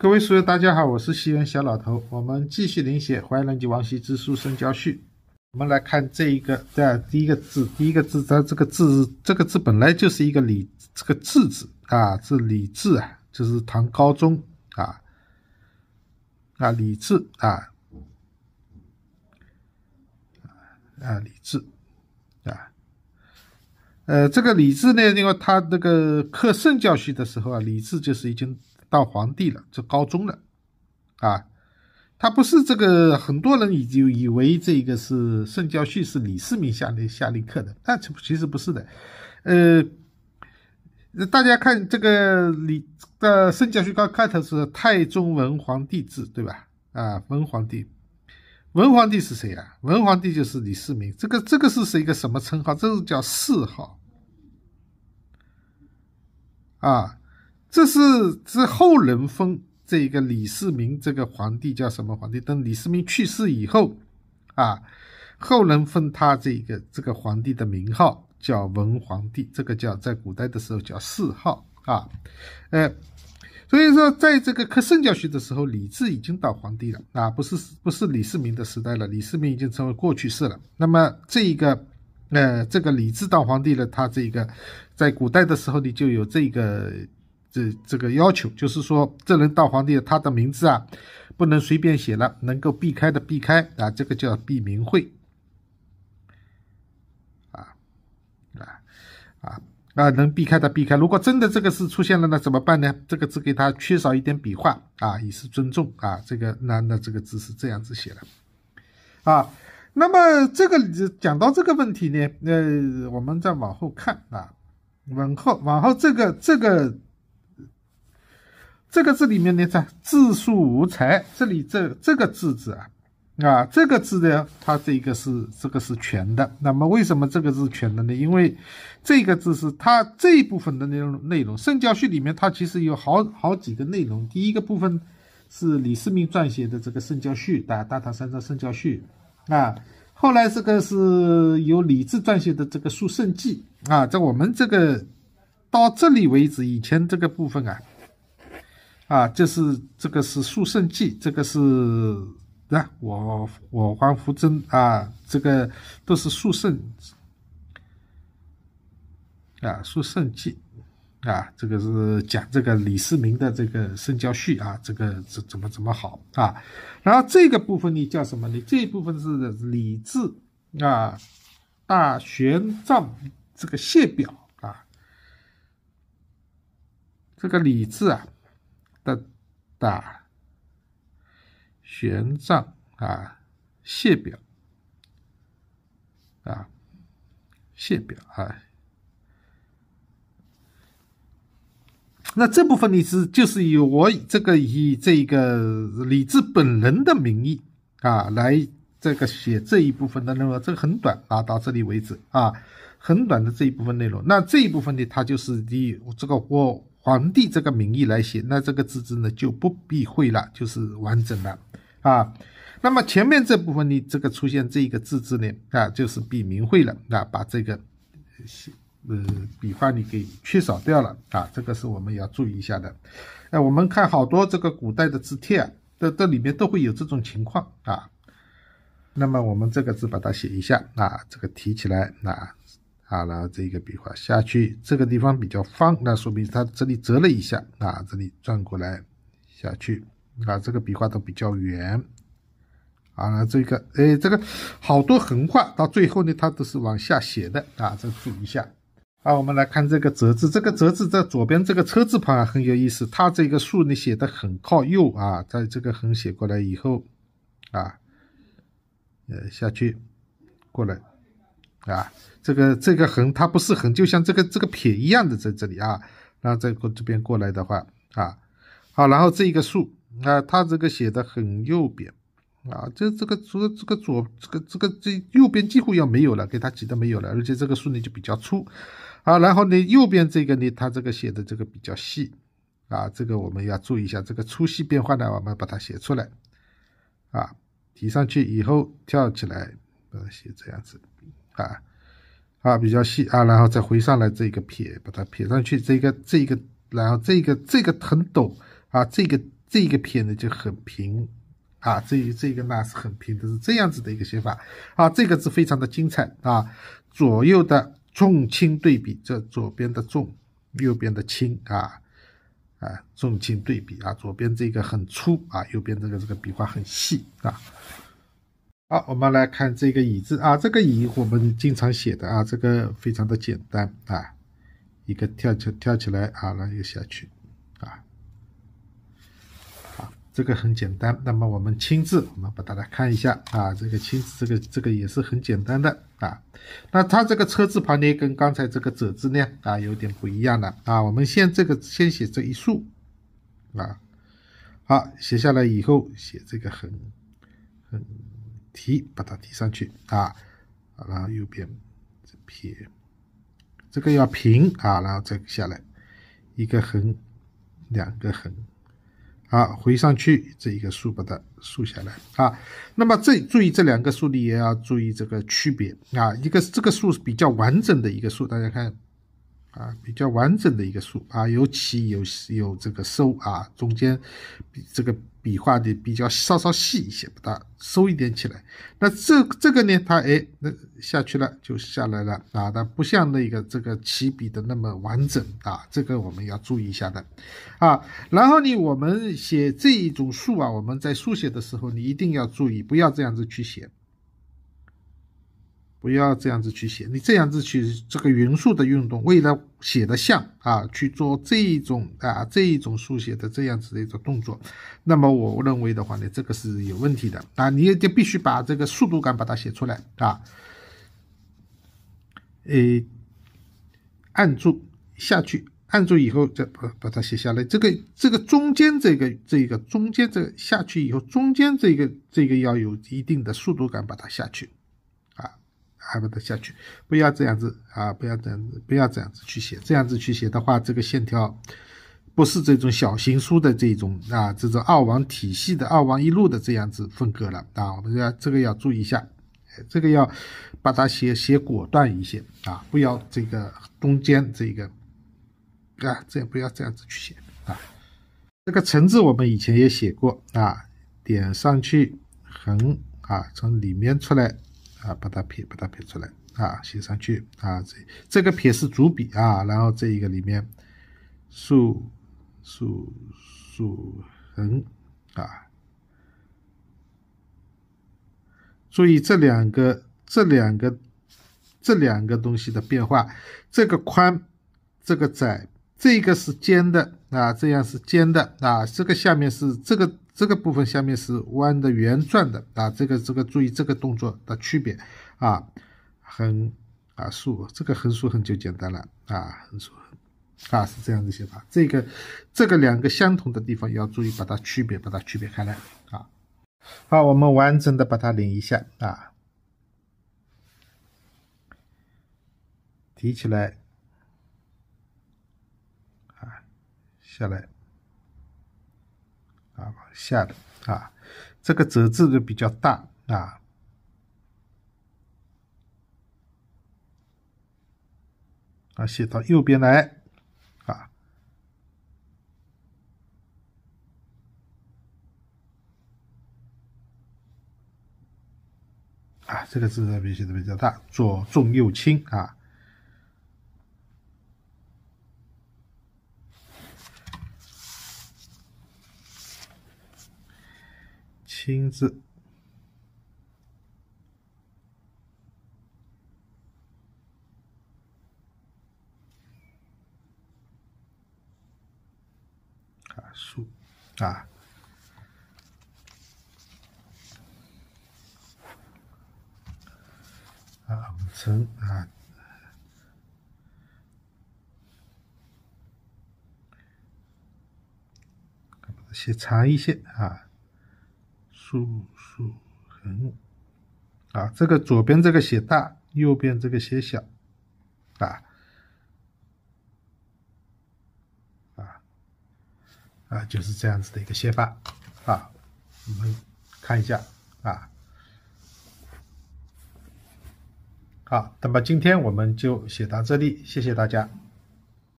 各位书友，大家好，我是西园小老头。我们继续临写《淮南籍王羲之书圣教序》。我们来看这一个的第一个字，第一个字，它这个字，这个字本来就是一个李，这个“字字啊，是李字啊，就是唐高宗啊啊李治啊啊李治啊。呃，这个李治呢，因为他那个刻《圣教序》的时候啊，李治就是已经。到皇帝了，就高宗了，啊，他不是这个很多人已经以为这个是《圣教序》是李世民下的下令刻的，但其实不是的，呃，大家看这个李的《圣教序》刚开头是太宗文皇帝制，对吧？啊，文皇帝，文皇帝是谁啊？文皇帝就是李世民，这个这个是是一个什么称号？这是叫谥号，啊。这是之后人封这个李世民这个皇帝叫什么皇帝？等李世民去世以后，啊，后人封他这个这个皇帝的名号叫文皇帝，这个叫在古代的时候叫谥号啊。呃，所以说在这个科圣教学的时候，李治已经当皇帝了啊，不是不是李世民的时代了，李世民已经成为过去式了。那么这个呃这个李治当皇帝了，他这个在古代的时候你就有这个。这这个要求，就是说，这人道皇帝，他的名字啊，不能随便写了，能够避开的避开啊，这个叫避名讳啊啊啊啊，能避开的避开。如果真的这个字出现了，那怎么办呢？这个字给他缺少一点笔画啊，以示尊重啊。这个那那这个字是这样子写的啊。那么这个讲到这个问题呢，呃，我们再往后看啊，往后往后这个这个。这个字里面呢，在字数无才，这里这这个字字啊，啊这个字呢，它这个是这个是全的。那么为什么这个是全的呢？因为这个字是它这一部分的内容内容。圣教序里面它其实有好好几个内容。第一个部分是李世民撰写的这个圣教序，大大唐三藏圣教序啊。后来这个是由李治撰写的这个述圣记啊。在我们这个到这里为止，以前这个部分啊。啊，就是这个是《述圣记》，这个是，啊，我我黄福珍啊，这个都是述圣，啊，述圣记，啊，这个是讲这个李世民的这个圣交序》啊，这个怎怎么怎么好啊，然后这个部分呢叫什么呢？这一部分是李治啊，大玄奘这个谢表啊，这个李治啊。大玄奘啊，谢表啊，谢表啊。那这部分呢是就是以我这个以这个李治本人的名义啊，来这个写这一部分的内容。这个很短啊，到这里为止啊，很短的这一部分内容。那这一部分呢，它就是以这个我。皇帝这个名义来写，那这个字字呢就不避讳了，就是完整了啊。那么前面这部分呢，这个出现这一个字字呢，啊，就是避名讳了，那把这个写嗯笔画你给缺少掉了啊，这个是我们要注意一下的。哎，我们看好多这个古代的字帖，啊，这这里面都会有这种情况啊。那么我们这个字把它写一下，啊，这个提起来，那。啊，然后这一个笔画下去，这个地方比较方，那说明它这里折了一下啊，这里转过来下去，啊，这个笔画都比较圆，啊，这个，哎，这个好多横画到最后呢，它都是往下写的啊，这注意一下。啊，我们来看这个“折”字，这个“折”字在左边这个车字旁啊，很有意思，它这个竖呢写的很靠右啊，在这个横写过来以后啊，呃，下去过来。啊，这个这个横它不是横，就像这个这个撇一样的，在这里啊。然后再过这边过来的话，啊，好，然后这一个竖啊，它这个写的很右边，啊，这这个左这个左这个这个这右边几乎要没有了，给它挤的没有了。而且这个竖呢就比较粗，啊。然后呢右边这个呢，它这个写的这个比较细，啊，这个我们要注意一下这个粗细变化呢，我们把它写出来，啊，提上去以后跳起来，写这样子。啊啊，比较细啊，然后再回上来这个撇，把它撇上去，这个这个，然后这个这个很陡啊，这个这个撇呢就很平啊，这这个呢是很平的，是这样子的一个写法啊，这个字非常的精彩啊，左右的重轻对比，这左边的重，右边的轻啊，啊，重轻对比啊，左边这个很粗啊，右边这个这个笔画很细啊。好，我们来看这个“乙”字啊，这个“乙”我们经常写的啊，这个非常的简单啊，一个跳起跳起来啊，然后又下去啊，好，这个很简单。那么我们“亲”字，我们把它来看一下啊，这个“亲”字，这个这个也是很简单的啊。那它这个车字旁呢，跟刚才这个“者”字呢啊有点不一样的啊。我们先这个先写这一竖啊，好，写下来以后写这个横横。提把它提上去啊，然后右边撇，这个要平啊，然后再下来一个横，两个横，啊回上去这一个竖把它竖下来啊。那么这注意这两个竖你也要注意这个区别啊，一个这个竖是比较完整的一个竖，大家看啊，比较完整的一个竖啊，有起有有这个收啊，中间比这个。笔画的比较稍稍细一些，把它收一点起来。那这这个呢，它哎，那下去了就下来了啊，它不像那个这个起笔的那么完整啊，这个我们要注意一下的啊。然后呢，我们写这一种数啊，我们在书写的时候你一定要注意，不要这样子去写。不要这样子去写，你这样子去这个匀速的运动，为了写的像啊，去做这种啊，这种书写的这样子的一种动作，那么我认为的话呢，这个是有问题的啊，你也就必须把这个速度感把它写出来啊，诶，按住下去，按住以后再把它写下来，这个这个中间这个这个中间这下去以后，中间这个这个要有一定的速度感把它下去。还不得下去！不要这样子啊！不要这样子，不要这样子去写。这样子去写的话，这个线条不是这种小行书的这种啊，这种二王体系的二王一路的这样子风格了啊！我们要这个要注意一下，这个要把它写写果断一些啊！不要这个中间这个啊，这样不要这样子去写啊！这个“橙”字我们以前也写过啊，点上去，横啊，从里面出来。啊，把它撇，把它撇出来啊，写上去啊。这这个撇是主笔啊，然后这一个里面竖竖竖横啊。注意这两个、这两个、这两个东西的变化。这个宽，这个窄，这个是尖的啊，这样是尖的啊。这个下面是这个。这个部分下面是弯的、圆转的啊，这个、这个注意这个动作的区别啊，横啊竖，这个横竖横就简单了啊，横竖横啊是这样子写法。这个、这个两个相同的地方要注意把它区别，把它区别开来啊。好，我们完整的把它领一下啊，提起来啊，下来。啊，往下的啊，这个折字就比较大啊，啊，写到右边来啊，啊，这个字比写的比较大，左重右轻啊。金字，啊树，啊，啊红尘，啊，写长一些啊。竖竖横，啊，这个左边这个写大，右边这个写小，啊，啊，啊，就是这样子的一个写法，啊，我们看一下，啊，好，那么今天我们就写到这里，谢谢大家。